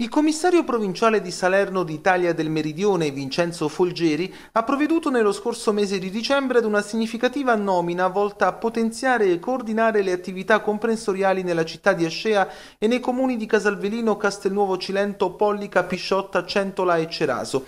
Il commissario provinciale di Salerno d'Italia del Meridione, Vincenzo Folgeri, ha provveduto nello scorso mese di dicembre ad una significativa nomina volta a potenziare e coordinare le attività comprensoriali nella città di Ascea e nei comuni di Casalvelino, Castelnuovo Cilento, Pollica, Pisciotta, Centola e Ceraso.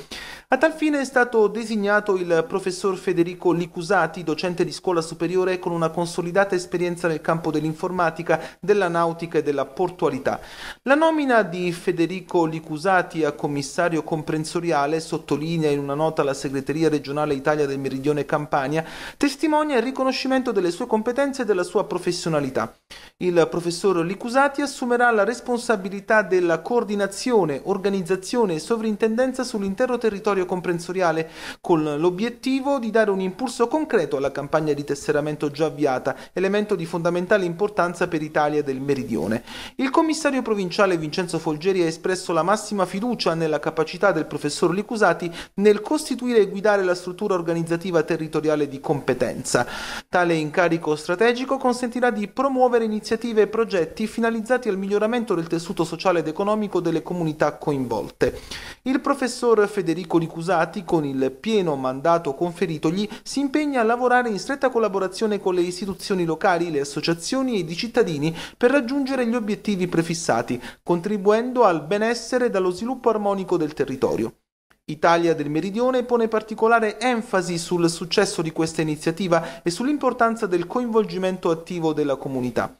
A tal fine è stato designato il professor Federico Licusati, docente di scuola superiore con una consolidata esperienza nel campo dell'informatica, della nautica e della portualità. La nomina di Federico Licusati a commissario comprensoriale, sottolinea in una nota la segreteria regionale Italia del Meridione Campania, testimonia il riconoscimento delle sue competenze e della sua professionalità il professor Licusati assumerà la responsabilità della coordinazione, organizzazione e sovrintendenza sull'intero territorio comprensoriale, con l'obiettivo di dare un impulso concreto alla campagna di tesseramento già avviata, elemento di fondamentale importanza per Italia del Meridione. Il commissario provinciale Vincenzo Folgeri ha espresso la massima fiducia nella capacità del professor Licusati nel costituire e guidare la struttura organizzativa territoriale di competenza. Tale incarico strategico consentirà di promuovere iniziative iniziative e progetti finalizzati al miglioramento del tessuto sociale ed economico delle comunità coinvolte. Il professor Federico Licusati, con il pieno mandato conferitogli, si impegna a lavorare in stretta collaborazione con le istituzioni locali, le associazioni ed i cittadini per raggiungere gli obiettivi prefissati, contribuendo al benessere e allo sviluppo armonico del territorio. Italia del Meridione pone particolare enfasi sul successo di questa iniziativa e sull'importanza del coinvolgimento attivo della comunità.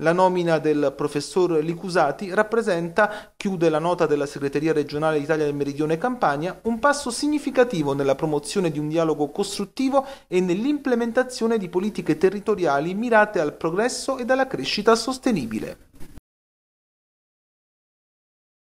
La nomina del professor Licusati rappresenta, chiude la nota della Segreteria regionale d'Italia del Meridione Campania, un passo significativo nella promozione di un dialogo costruttivo e nell'implementazione di politiche territoriali mirate al progresso e alla crescita sostenibile.